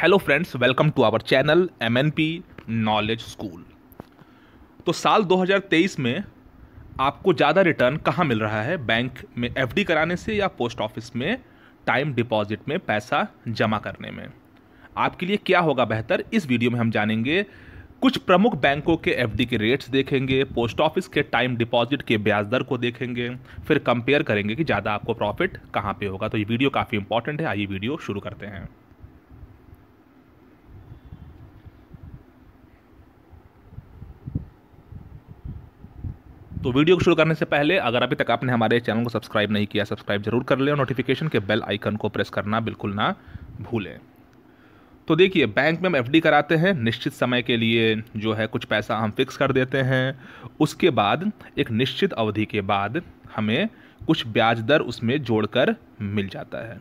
hello friends welcome to our channel M N P knowledge school तो साल 2023 में आपको ज़्यादा रिटर्न कहाँ मिल रहा है बैंक में एफ कराने से या पोस्ट ऑफिस में टाइम डिपॉजिट में पैसा जमा करने में आपके लिए क्या होगा बेहतर इस वीडियो में हम जानेंगे कुछ प्रमुख बैंकों के एफ के रेट्स देखेंगे पोस्ट ऑफिस के टाइम डिपॉजिट के ब्याज दर को देखेंगे फिर कंपेयर करेंगे कि ज़्यादा आपको प्रॉफिट कहाँ पे होगा तो ये वीडियो काफ़ी इंपॉर्टेंट है आइए वीडियो शुरू करते हैं तो वीडियो को शुरू करने से पहले अगर अभी तक आपने हमारे चैनल को सब्सक्राइब नहीं किया सब्सक्राइब जरूर कर लें और नोटिफिकेशन के बेल आइकन को प्रेस करना बिल्कुल ना भूलें तो देखिए बैंक में हम एफ कराते हैं निश्चित समय के लिए जो है कुछ पैसा हम फिक्स कर देते हैं उसके बाद एक निश्चित अवधि के बाद हमें कुछ ब्याज दर उसमें जोड़कर मिल जाता है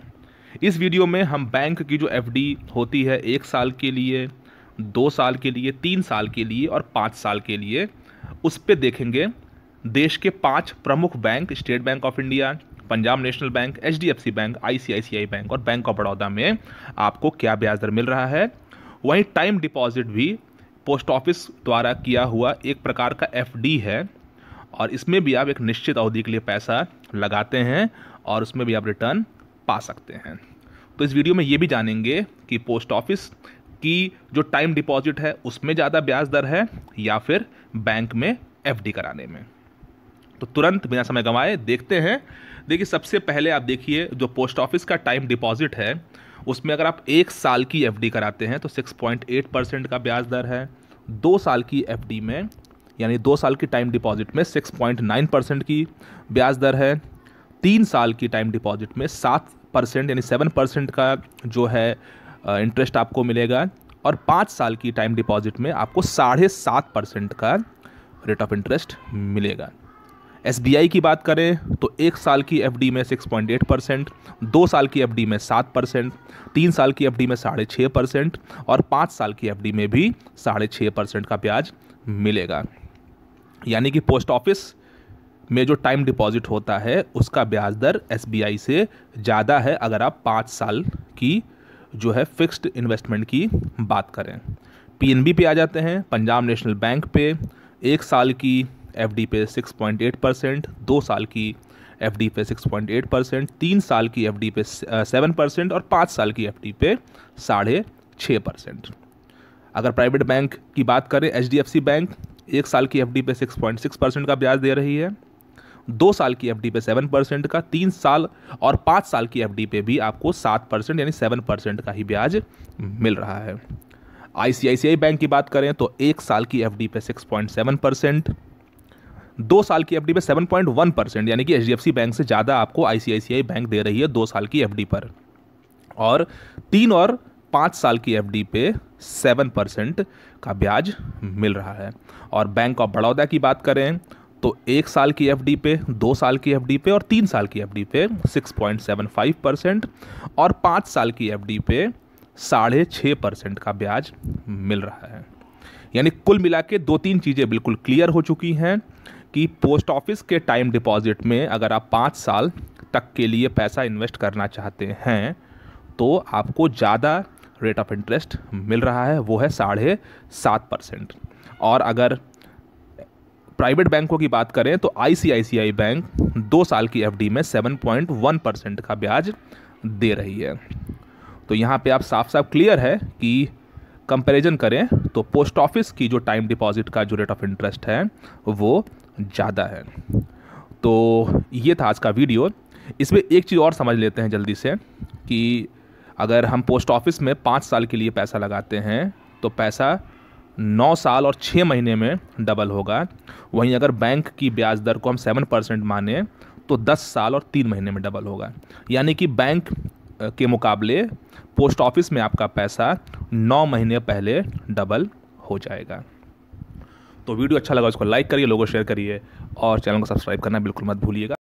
इस वीडियो में हम बैंक की जो एफ होती है एक साल के लिए दो साल के लिए तीन साल के लिए और पाँच साल के लिए उस पर देखेंगे देश के पांच प्रमुख bank State Bank of India Punjab National Bank H bank I bank और बैंक ऑफ बड़ौदा में आपको क्या ब्याज दर मिल रहा है वहीं टाइम डिपॉजिट भी पोस्ट ऑफिस द्वारा किया हुआ एक प्रकार का एफ है और इसमें भी आप एक निश्चित अवधि के लिए पैसा लगाते हैं और उसमें भी आप रिटर्न पा सकते हैं तो इस वीडियो में ये भी जानेंगे कि पोस्ट ऑफिस की जो टाइम डिपॉजिट है उसमें ज़्यादा ब्याज दर है या फिर बैंक में एफ कराने में तो तुरंत बिना समय गंवाए देखते हैं देखिए सबसे पहले आप देखिए जो पोस्ट ऑफिस का टाइम डिपॉजिट है उसमें अगर आप एक साल की एफ कराते हैं तो 6.8 परसेंट का ब्याज दर है दो साल की एफ में यानी दो साल की टाइम डिपॉजिट में 6.9 परसेंट की ब्याज दर है तीन साल की टाइम डिपॉजिट में सात परसेंट यानी सेवन परसेंट का जो है इंटरेस्ट आपको मिलेगा और पाँच साल की टाइम डिपॉजिट में आपको साढ़े सात परसेंट का रेट ऑफ इंटरेस्ट मिलेगा एस की बात करें तो एक साल की एफ में 6.8 परसेंट दो साल की एफ में 7 परसेंट तीन साल की एफ में साढ़े छः परसेंट और पाँच साल की एफ में भी साढ़े छः परसेंट का ब्याज मिलेगा यानी कि पोस्ट ऑफिस में जो टाइम डिपॉजिट होता है उसका ब्याज दर एस से ज़्यादा है अगर आप पाँच साल की जो है फिक्स्ड इन्वेस्टमेंट की बात करें पी पे आ जाते हैं पंजाब नेशनल बैंक पे एक साल की एफ पे 6.8 परसेंट दो साल की एफ पे 6.8 परसेंट तीन साल की एफ पे सेवन परसेंट और पाँच साल की एफ पे साढ़े छः परसेंट अगर प्राइवेट बैंक की बात करें एच बैंक एक साल की एफ पे 6.6 परसेंट का ब्याज दे रही है दो साल की एफ पे सेवन परसेंट का तीन साल और पाँच साल की एफ पे भी आपको सात परसेंट यानी सेवन परसेंट का ही ब्याज मिल रहा है आई बैंक की बात करें तो एक साल की एफ पे 6.7 परसेंट दो साल की एफडी पे 7.1 परसेंट यानी कि एच बैंक से ज़्यादा आपको आईसीआईसीआई बैंक दे रही है दो साल की एफडी पर और तीन और पाँच साल की एफडी पे सेवन परसेंट का ब्याज मिल रहा है और बैंक ऑफ बड़ौदा की बात करें तो एक साल की एफडी पे दो साल की एफडी पे और तीन साल की एफडी पे 6.75 परसेंट और पाँच साल की एफडी पे साढ़े छः परसेंट का ब्याज मिल रहा है यानी कुल मिला के दो तीन चीज़ें बिल्कुल क्लियर हो चुकी हैं कि पोस्ट ऑफिस के टाइम डिपॉजिट में अगर आप पाँच साल तक के लिए पैसा इन्वेस्ट करना चाहते हैं तो आपको ज़्यादा रेट ऑफ इंटरेस्ट मिल रहा है वो है साढ़े सात परसेंट और अगर प्राइवेट बैंकों की बात करें तो आई बैंक दो साल की एफ में सेवन पॉइंट वन परसेंट का ब्याज दे रही है तो यहाँ पे आप साफ साफ क्लियर है कि कंपैरिजन करें तो पोस्ट ऑफिस की जो टाइम डिपॉजिट का जो रेट ऑफ इंटरेस्ट है वो ज़्यादा है तो ये था आज का वीडियो इसमें एक चीज़ और समझ लेते हैं जल्दी से कि अगर हम पोस्ट ऑफिस में पाँच साल के लिए पैसा लगाते हैं तो पैसा नौ साल और छः महीने में डबल होगा वहीं अगर बैंक की ब्याज दर को हम सेवन परसेंट माने तो दस साल और तीन महीने में डबल होगा यानी कि बैंक के मुकाबले पोस्ट ऑफिस में आपका पैसा नौ महीने पहले डबल हो जाएगा तो वीडियो अच्छा लगा उसको लाइक करिए लोगों शेयर करिए और चैनल को सब्सक्राइब करना बिल्कुल मत भूलिएगा